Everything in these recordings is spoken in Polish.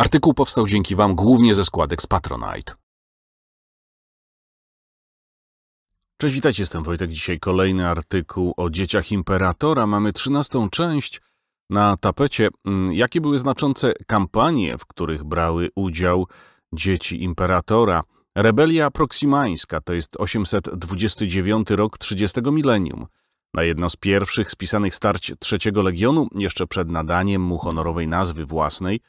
Artykuł powstał dzięki Wam głównie ze składek z Patronite. Cześć, witajcie, jestem Wojtek. Dzisiaj kolejny artykuł o dzieciach imperatora. Mamy trzynastą część na tapecie. Mm, jakie były znaczące kampanie, w których brały udział dzieci imperatora? Rebelia proksymańska to jest 829 rok 30 milenium. Na jedno z pierwszych spisanych starć trzeciego legionu, jeszcze przed nadaniem mu honorowej nazwy własnej,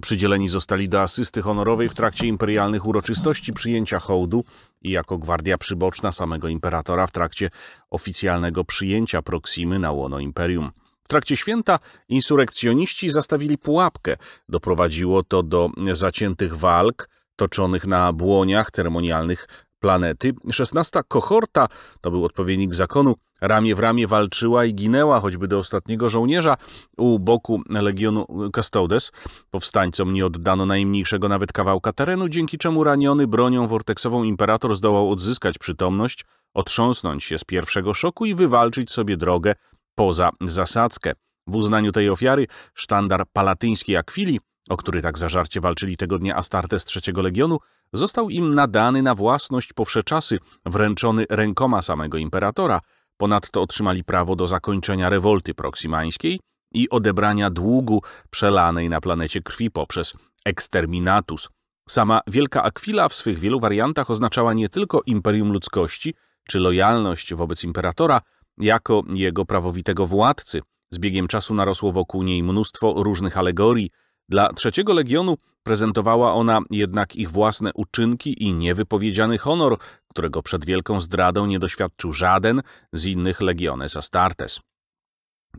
Przydzieleni zostali do asysty honorowej w trakcie imperialnych uroczystości przyjęcia hołdu i jako gwardia przyboczna samego imperatora w trakcie oficjalnego przyjęcia Proximy na łono imperium. W trakcie święta insurrekcjoniści zastawili pułapkę. Doprowadziło to do zaciętych walk toczonych na błoniach ceremonialnych planety. 16 kohorta, to był odpowiednik zakonu, Ramię w ramię walczyła i ginęła choćby do ostatniego żołnierza u boku legionu Castodes. Powstańcom nie oddano najmniejszego nawet kawałka terenu, dzięki czemu raniony bronią worteksową imperator zdołał odzyskać przytomność, otrząsnąć się z pierwszego szoku i wywalczyć sobie drogę poza zasadzkę. W uznaniu tej ofiary sztandar palatyński Akwili, o który tak zażarcie walczyli tego dnia Astartes trzeciego Legionu, został im nadany na własność powsze czasy, wręczony rękoma samego imperatora – Ponadto otrzymali prawo do zakończenia rewolty proksimańskiej i odebrania długu przelanej na planecie krwi poprzez eksterminatus. Sama Wielka Akwila w swych wielu wariantach oznaczała nie tylko imperium ludzkości czy lojalność wobec imperatora, jako jego prawowitego władcy. Z biegiem czasu narosło wokół niej mnóstwo różnych alegorii. Dla trzeciego legionu prezentowała ona jednak ich własne uczynki i niewypowiedziany honor, którego przed wielką zdradą nie doświadczył żaden z innych Legiones Astartes.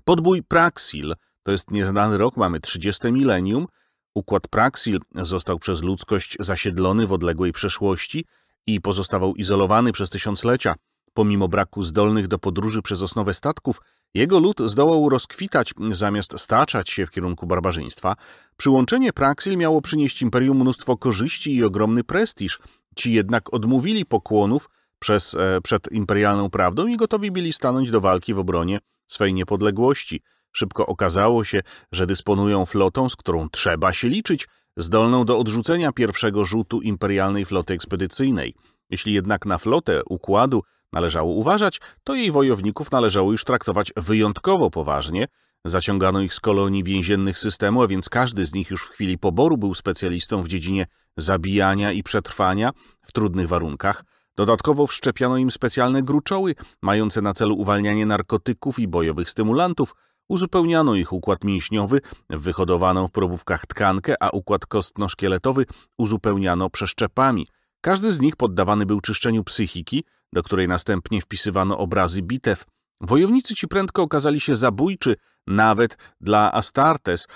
Podbój Praxil, to jest nieznany rok, mamy 30 milenium, układ Praxil został przez ludzkość zasiedlony w odległej przeszłości i pozostawał izolowany przez tysiąclecia. Pomimo braku zdolnych do podróży przez osnowę statków, jego lud zdołał rozkwitać zamiast staczać się w kierunku barbarzyństwa. Przyłączenie Praxil miało przynieść imperium mnóstwo korzyści i ogromny prestiż, Ci jednak odmówili pokłonów przez, e, przed imperialną prawdą i gotowi byli stanąć do walki w obronie swej niepodległości. Szybko okazało się, że dysponują flotą, z którą trzeba się liczyć, zdolną do odrzucenia pierwszego rzutu imperialnej floty ekspedycyjnej. Jeśli jednak na flotę układu należało uważać, to jej wojowników należało już traktować wyjątkowo poważnie, Zaciągano ich z kolonii więziennych systemu, a więc każdy z nich już w chwili poboru był specjalistą w dziedzinie zabijania i przetrwania w trudnych warunkach. Dodatkowo wszczepiano im specjalne gruczoły, mające na celu uwalnianie narkotyków i bojowych stymulantów. Uzupełniano ich układ mięśniowy, wyhodowano w probówkach tkankę, a układ kostno-szkieletowy uzupełniano przeszczepami. Każdy z nich poddawany był czyszczeniu psychiki, do której następnie wpisywano obrazy bitew – Wojownicy ci prędko okazali się zabójczy, nawet dla Astartes,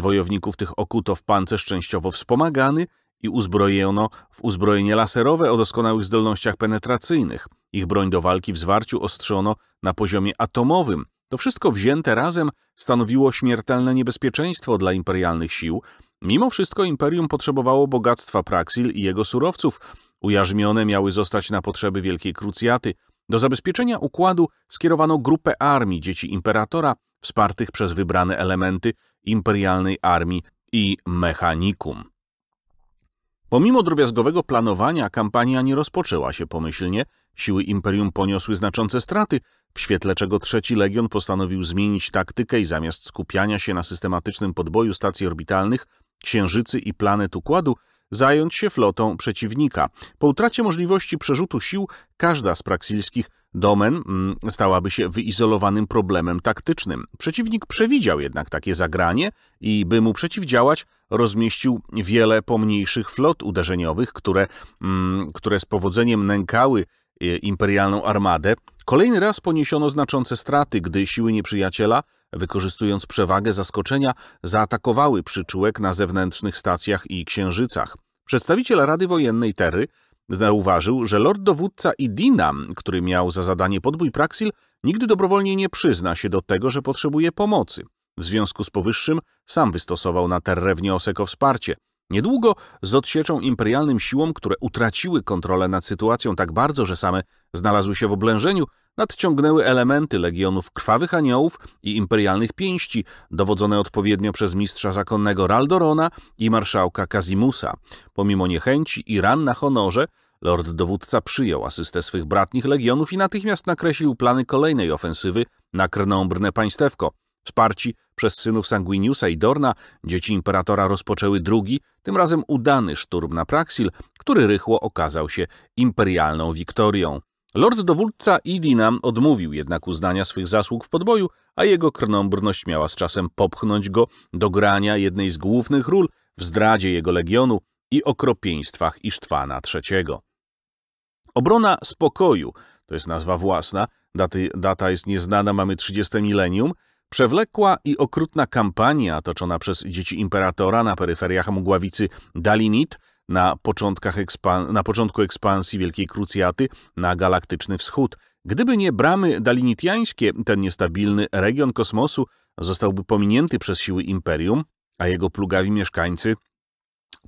wojowników tych okuto w pancerz częściowo wspomagany i uzbrojono w uzbrojenie laserowe o doskonałych zdolnościach penetracyjnych. Ich broń do walki w zwarciu ostrzono na poziomie atomowym. To wszystko wzięte razem stanowiło śmiertelne niebezpieczeństwo dla imperialnych sił. Mimo wszystko imperium potrzebowało bogactwa Praxil i jego surowców. Ujarzmione miały zostać na potrzeby Wielkiej Krucjaty – do zabezpieczenia układu skierowano grupę armii dzieci imperatora, wspartych przez wybrane elementy imperialnej armii i mechanikum. Pomimo drobiazgowego planowania kampania nie rozpoczęła się pomyślnie, siły imperium poniosły znaczące straty, w świetle czego trzeci legion postanowił zmienić taktykę i zamiast skupiania się na systematycznym podboju stacji orbitalnych, księżycy i planet układu, zająć się flotą przeciwnika. Po utracie możliwości przerzutu sił, każda z praksilskich domen mm, stałaby się wyizolowanym problemem taktycznym. Przeciwnik przewidział jednak takie zagranie i, by mu przeciwdziałać, rozmieścił wiele pomniejszych flot uderzeniowych, które, mm, które z powodzeniem nękały e, imperialną armadę. Kolejny raz poniesiono znaczące straty, gdy siły nieprzyjaciela wykorzystując przewagę zaskoczenia, zaatakowały przyczółek na zewnętrznych stacjach i księżycach. Przedstawiciel Rady Wojennej Terry zauważył, że lord dowódca Idina, który miał za zadanie podbój Praxil, nigdy dobrowolnie nie przyzna się do tego, że potrzebuje pomocy. W związku z powyższym sam wystosował na terre wniosek o wsparcie. Niedługo z odsieczą imperialnym siłom, które utraciły kontrolę nad sytuacją tak bardzo, że same znalazły się w oblężeniu, nadciągnęły elementy legionów krwawych aniołów i imperialnych pięści, dowodzone odpowiednio przez mistrza zakonnego Raldorona i marszałka Kazimusa. Pomimo niechęci i ran na honorze, Lord dowódca przyjął asystę swych bratnich legionów i natychmiast nakreślił plany kolejnej ofensywy na krnąbrne państewko. Wsparci przez synów Sanguiniusa i Dorna, dzieci imperatora rozpoczęły drugi, tym razem udany szturm na Praxil, który rychło okazał się imperialną wiktorią. Lord dowódca Idina odmówił jednak uznania swych zasług w podboju, a jego krnąbrność miała z czasem popchnąć go do grania jednej z głównych ról w zdradzie jego legionu i okropieństwach Isztwana III. Obrona spokoju, to jest nazwa własna, daty, data jest nieznana, mamy 30 milenium, przewlekła i okrutna kampania toczona przez dzieci imperatora na peryferiach Mgławicy Dalinit – na, początkach na początku ekspansji Wielkiej Krucjaty na galaktyczny wschód. Gdyby nie bramy dalinitiańskie, ten niestabilny region kosmosu zostałby pominięty przez siły Imperium, a jego plugawi mieszkańcy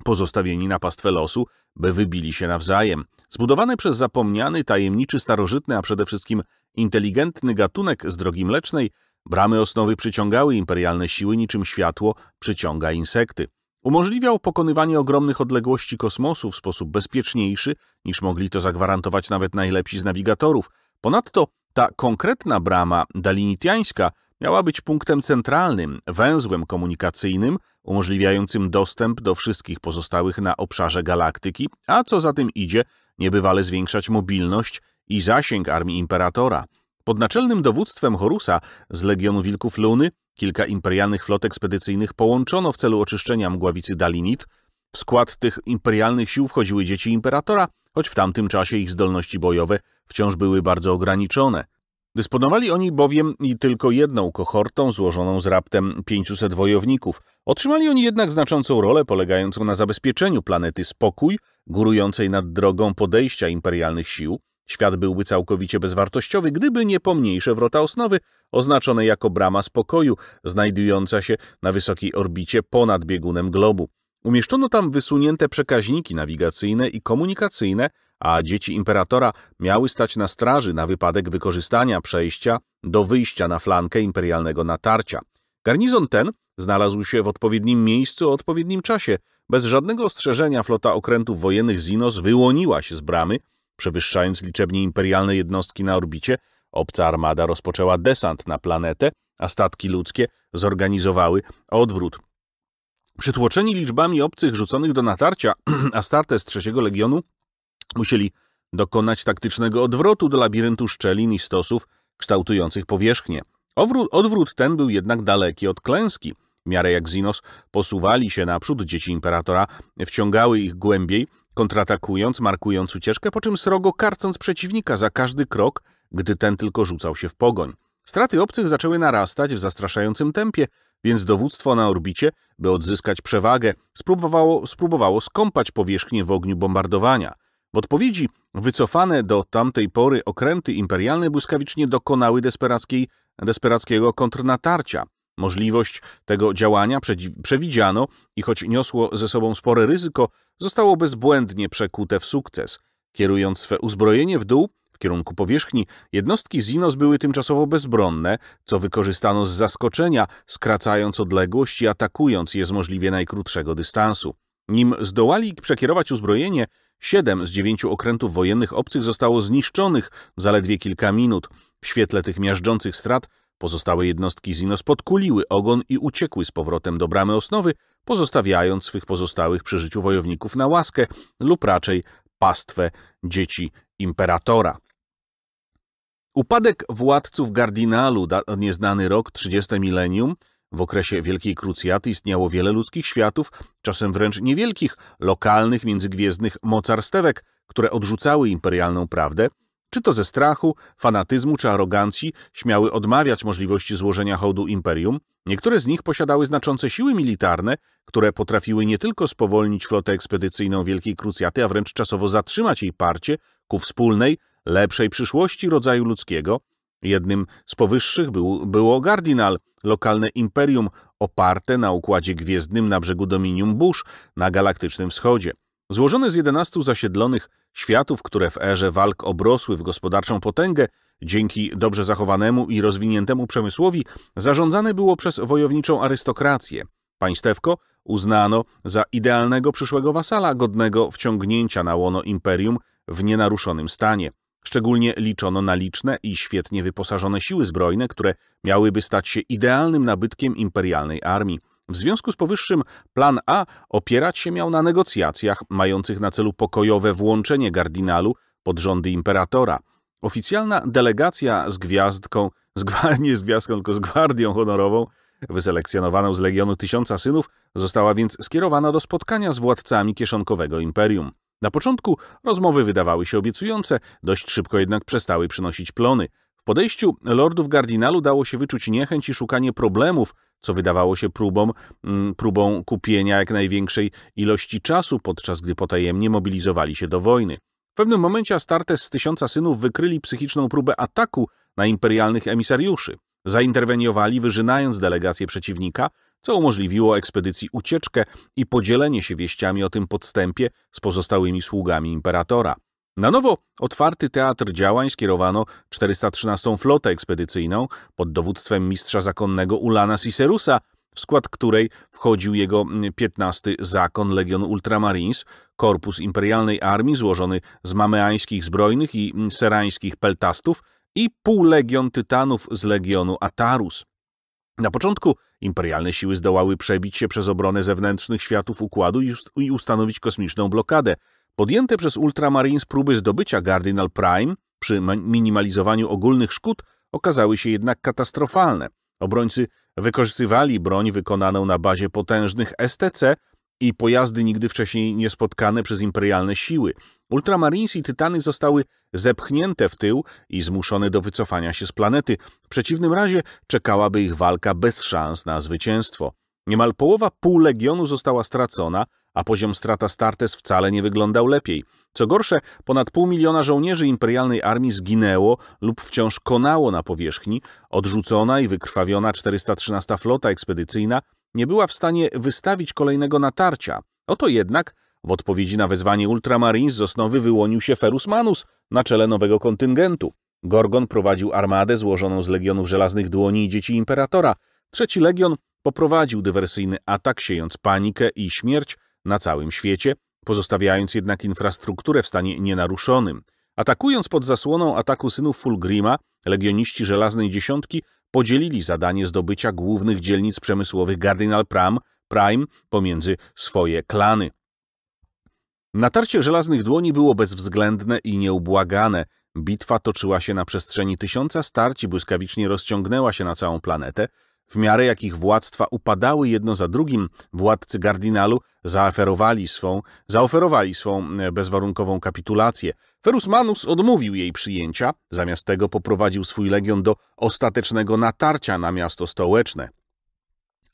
pozostawieni na pastwę losu, by wybili się nawzajem. Zbudowany przez zapomniany, tajemniczy, starożytny, a przede wszystkim inteligentny gatunek z drogi mlecznej, bramy osnowy przyciągały imperialne siły niczym światło przyciąga insekty. Umożliwiał pokonywanie ogromnych odległości kosmosu w sposób bezpieczniejszy niż mogli to zagwarantować nawet najlepsi z nawigatorów. Ponadto ta konkretna brama dalinitiańska miała być punktem centralnym, węzłem komunikacyjnym, umożliwiającym dostęp do wszystkich pozostałych na obszarze galaktyki, a co za tym idzie, niebywale zwiększać mobilność i zasięg armii Imperatora. Pod naczelnym dowództwem Horusa z Legionu Wilków Luny Kilka imperialnych flot ekspedycyjnych połączono w celu oczyszczenia mgławicy Dalinit. W skład tych imperialnych sił wchodziły dzieci imperatora, choć w tamtym czasie ich zdolności bojowe wciąż były bardzo ograniczone. Dysponowali oni bowiem i tylko jedną kohortą złożoną z raptem 500 wojowników. Otrzymali oni jednak znaczącą rolę polegającą na zabezpieczeniu planety spokój, górującej nad drogą podejścia imperialnych sił, Świat byłby całkowicie bezwartościowy, gdyby nie pomniejsze wrota osnowy, oznaczone jako brama spokoju, znajdująca się na wysokiej orbicie ponad biegunem globu. Umieszczono tam wysunięte przekaźniki nawigacyjne i komunikacyjne, a dzieci imperatora miały stać na straży na wypadek wykorzystania przejścia do wyjścia na flankę imperialnego natarcia. Garnizon ten znalazł się w odpowiednim miejscu o odpowiednim czasie. Bez żadnego ostrzeżenia flota okrętów wojennych Zinos wyłoniła się z bramy, Przewyższając liczebnie imperialne jednostki na orbicie, obca armada rozpoczęła desant na planetę, a statki ludzkie zorganizowały odwrót. Przytłoczeni liczbami obcych rzuconych do natarcia, Astarte z trzeciego Legionu musieli dokonać taktycznego odwrotu do labiryntu szczelin i stosów kształtujących powierzchnię. Odwrót, odwrót ten był jednak daleki od klęski. W miarę jak Zinos posuwali się naprzód, dzieci imperatora wciągały ich głębiej kontratakując, markując ucieczkę, po czym srogo karcąc przeciwnika za każdy krok, gdy ten tylko rzucał się w pogoń. Straty obcych zaczęły narastać w zastraszającym tempie, więc dowództwo na orbicie, by odzyskać przewagę, spróbowało, spróbowało skąpać powierzchnię w ogniu bombardowania. W odpowiedzi wycofane do tamtej pory okręty imperialne błyskawicznie dokonały desperackiej, desperackiego kontrnatarcia. Możliwość tego działania przewidziano i choć niosło ze sobą spore ryzyko, zostało bezbłędnie przekute w sukces. Kierując swe uzbrojenie w dół, w kierunku powierzchni, jednostki Zinos były tymczasowo bezbronne, co wykorzystano z zaskoczenia, skracając odległość i atakując je z możliwie najkrótszego dystansu. Nim zdołali przekierować uzbrojenie, siedem z dziewięciu okrętów wojennych obcych zostało zniszczonych w zaledwie kilka minut. W świetle tych miażdżących strat pozostałe jednostki Zinos podkuliły ogon i uciekły z powrotem do bramy osnowy, pozostawiając swych pozostałych przy życiu wojowników na łaskę lub raczej pastwę dzieci imperatora. Upadek władców Gardinalu, nieznany rok 30 milenium, w okresie Wielkiej Krucjaty istniało wiele ludzkich światów, czasem wręcz niewielkich, lokalnych, międzygwiezdnych mocarstewek, które odrzucały imperialną prawdę, czy to ze strachu, fanatyzmu czy arogancji śmiały odmawiać możliwości złożenia hołdu imperium, Niektóre z nich posiadały znaczące siły militarne, które potrafiły nie tylko spowolnić flotę ekspedycyjną Wielkiej Krucjaty, a wręcz czasowo zatrzymać jej parcie ku wspólnej, lepszej przyszłości rodzaju ludzkiego. Jednym z powyższych był, było Gardinal, lokalne imperium oparte na układzie gwiezdnym na brzegu Dominium Bush na galaktycznym wschodzie. Złożony z 11 zasiedlonych światów, które w erze walk obrosły w gospodarczą potęgę, dzięki dobrze zachowanemu i rozwiniętemu przemysłowi, zarządzane było przez wojowniczą arystokrację. Państewko uznano za idealnego przyszłego wasala, godnego wciągnięcia na łono imperium w nienaruszonym stanie. Szczególnie liczono na liczne i świetnie wyposażone siły zbrojne, które miałyby stać się idealnym nabytkiem imperialnej armii. W związku z powyższym plan A opierać się miał na negocjacjach mających na celu pokojowe włączenie kardinalu pod rządy imperatora. Oficjalna delegacja z gwiazdką, z nie z gwiazdką, tylko z gwardią honorową, wyselekcjonowaną z Legionu Tysiąca Synów, została więc skierowana do spotkania z władcami kieszonkowego imperium. Na początku rozmowy wydawały się obiecujące, dość szybko jednak przestały przynosić plony – w podejściu lordów Gardinalu dało się wyczuć niechęć i szukanie problemów, co wydawało się próbą, mm, próbą kupienia jak największej ilości czasu, podczas gdy potajemnie mobilizowali się do wojny. W pewnym momencie Astartes z Tysiąca Synów wykryli psychiczną próbę ataku na imperialnych emisariuszy. Zainterweniowali, wyrzynając delegację przeciwnika, co umożliwiło ekspedycji ucieczkę i podzielenie się wieściami o tym podstępie z pozostałymi sługami imperatora. Na nowo otwarty teatr działań skierowano 413 flotę ekspedycyjną pod dowództwem mistrza zakonnego Ulana Cicerusa, w skład której wchodził jego 15 mm, zakon Legion Ultramarines, korpus imperialnej armii złożony z mameańskich zbrojnych i mm, serańskich peltastów i półlegion tytanów z legionu Atarus. Na początku imperialne siły zdołały przebić się przez obronę zewnętrznych światów układu i, i ustanowić kosmiczną blokadę, Podjęte przez Ultramarines próby zdobycia Cardinal Prime przy minimalizowaniu ogólnych szkód okazały się jednak katastrofalne. Obrońcy wykorzystywali broń wykonaną na bazie potężnych STC i pojazdy nigdy wcześniej nie spotkane przez imperialne siły. Ultramarines i Tytany zostały zepchnięte w tył i zmuszone do wycofania się z planety. W przeciwnym razie czekałaby ich walka bez szans na zwycięstwo. Niemal połowa pół Legionu została stracona, a poziom strat Astartes wcale nie wyglądał lepiej. Co gorsze, ponad pół miliona żołnierzy imperialnej armii zginęło lub wciąż konało na powierzchni, odrzucona i wykrwawiona 413 flota ekspedycyjna nie była w stanie wystawić kolejnego natarcia. Oto jednak w odpowiedzi na wezwanie Ultramarines z Osnowy wyłonił się Ferus Manus na czele nowego kontyngentu. Gorgon prowadził armadę złożoną z legionów żelaznych dłoni i dzieci imperatora. Trzeci legion poprowadził dywersyjny atak, siejąc panikę i śmierć na całym świecie, pozostawiając jednak infrastrukturę w stanie nienaruszonym. Atakując pod zasłoną ataku synów Fulgrima, legioniści Żelaznej Dziesiątki podzielili zadanie zdobycia głównych dzielnic przemysłowych Cardinal Pram, Prime pomiędzy swoje klany. Natarcie żelaznych dłoni było bezwzględne i nieubłagane. Bitwa toczyła się na przestrzeni tysiąca starć i błyskawicznie rozciągnęła się na całą planetę, w miarę jak ich władztwa upadały jedno za drugim, władcy Gardinalu zaoferowali swą, zaoferowali swą e, bezwarunkową kapitulację. Ferus Manus odmówił jej przyjęcia, zamiast tego poprowadził swój legion do ostatecznego natarcia na miasto stołeczne.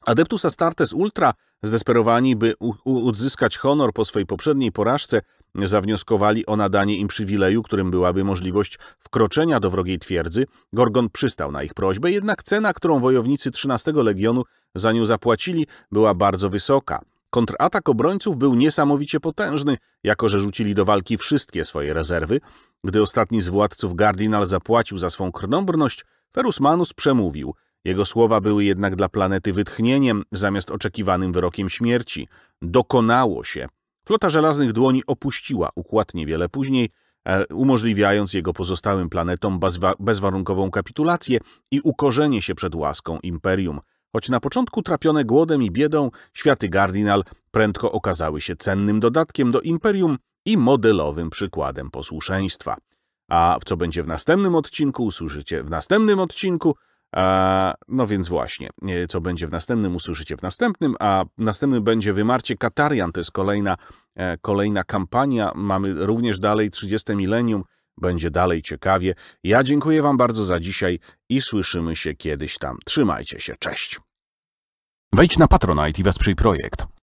Adeptus Astartes Ultra, zdesperowani, by odzyskać honor po swojej poprzedniej porażce, zawnioskowali o nadanie im przywileju, którym byłaby możliwość wkroczenia do wrogiej twierdzy, Gorgon przystał na ich prośbę, jednak cena, którą wojownicy XIII Legionu za nią zapłacili, była bardzo wysoka. Kontratak obrońców był niesamowicie potężny, jako że rzucili do walki wszystkie swoje rezerwy. Gdy ostatni z władców Gardinal zapłacił za swą krnąbrność, Ferus Manus przemówił. Jego słowa były jednak dla planety wytchnieniem, zamiast oczekiwanym wyrokiem śmierci. Dokonało się. Flota żelaznych dłoni opuściła układ niewiele później, e, umożliwiając jego pozostałym planetom bezwarunkową kapitulację i ukorzenie się przed łaską imperium. Choć na początku trapione głodem i biedą, światy Gardinal prędko okazały się cennym dodatkiem do imperium i modelowym przykładem posłuszeństwa. A co będzie w następnym odcinku, usłyszycie w następnym odcinku – no więc właśnie, e, co będzie w następnym, usłyszycie w następnym, a następnym będzie Wymarcie Katarian, to jest kolejna, e, kolejna kampania. Mamy również dalej 30 milenium, będzie dalej ciekawie. Ja dziękuję Wam bardzo za dzisiaj i słyszymy się kiedyś tam. Trzymajcie się, cześć! Wejdź na Patronite i wesprzyj projekt.